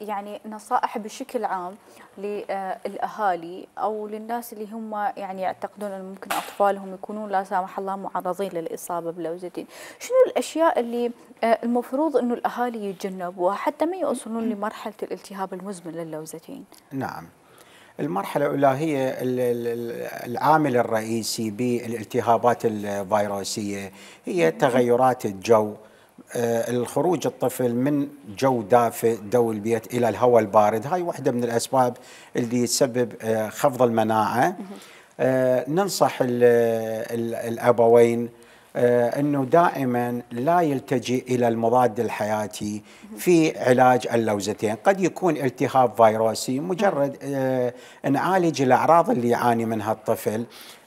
يعني نصائح بشكل عام للاهالي او للناس اللي هم يعني يعتقدون انه ممكن اطفالهم يكونون لا سامح الله معرضين للاصابه بلوزتين، شنو الاشياء اللي آه، المفروض انه الاهالي يتجنبوها حتى ما يوصلون لمرحله الالتهاب المزمن للوزتين؟ نعم. المرحلة الأولى هي العامل الرئيسي بالالتهابات الفيروسية هي تغيرات الجو آه، الخروج الطفل من جو دافئ دو البيت الى الهواء البارد هاي واحده من الاسباب اللي تسبب آه، خفض المناعه آه، ننصح الابوين آه، انه دائما لا يلتجئ الى المضاد الحياتي في علاج اللوزتين، قد يكون التهاب فيروسي مجرد آه، نعالج الاعراض اللي يعاني منها الطفل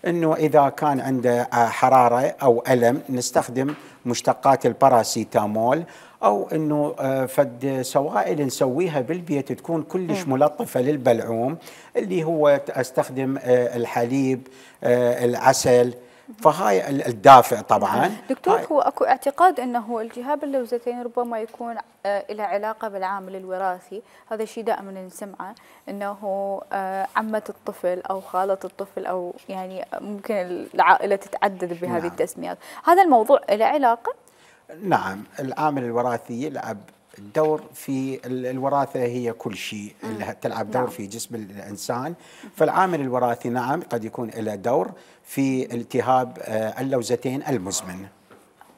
انه اذا كان عنده آه، حراره او الم نستخدم مشتقات الباراسيتامول او انه فد سوائل نسويها بالبيت تكون كلش ملطفه للبلعوم اللي هو استخدم الحليب العسل فهاي الدافع طبعا نعم. دكتور هو اكو اعتقاد انه التهاب اللوزتين ربما يكون آه، إلى علاقة بالعامل الوراثي هذا شيء دائما نسمعه أنه آه، عمة الطفل أو خالة الطفل أو يعني ممكن العائلة تتعدد بهذه نعم. التسميات هذا الموضوع له علاقة؟ نعم العامل الوراثي يلعب الدور في الوراثه هي كل شيء تلعب دور نعم. في جسم الانسان فالعامل الوراثي نعم قد يكون له دور في التهاب آه، اللوزتين المزمن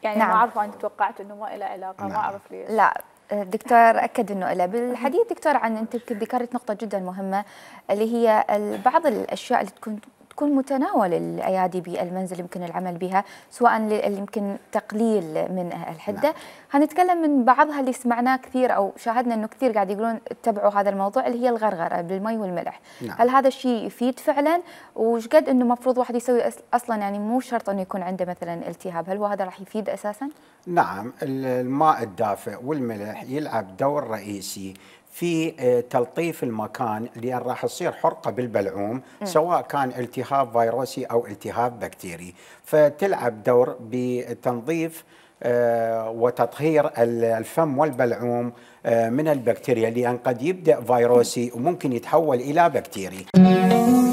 يعني نعم. ما اعرف انت توقعت انه ما له علاقه نعم. ما اعرف ليش لا الدكتور اكد انه له بالحديث دكتور عن انت ذكرت نقطه جدا مهمه اللي هي بعض الاشياء اللي تكون تكون متناول الايادي بالمنزل يمكن العمل بها سواء يمكن تقليل من الحده نعم. هنتكلم من بعضها اللي سمعناه كثير او شاهدنا انه كثير قاعد يقولون اتبعوا هذا الموضوع اللي هي الغرغره بالمي والملح نعم. هل هذا الشيء يفيد فعلا وش قد انه المفروض واحد يسوي اصلا يعني مو شرط انه يكون عنده مثلا التهاب هل هو هذا راح يفيد اساسا نعم الماء الدافئ والملح يلعب دور رئيسي في آه، تلطيف المكان لان راح يصير حرقه بالبلعوم م. سواء كان التهاب التهاب فيروسي أو التهاب بكتيري فتلعب دور بتنظيف آه، وتطهير الفم والبلعوم آه، من البكتيريا لأن قد يبدأ فيروسي وممكن يتحول إلى بكتيري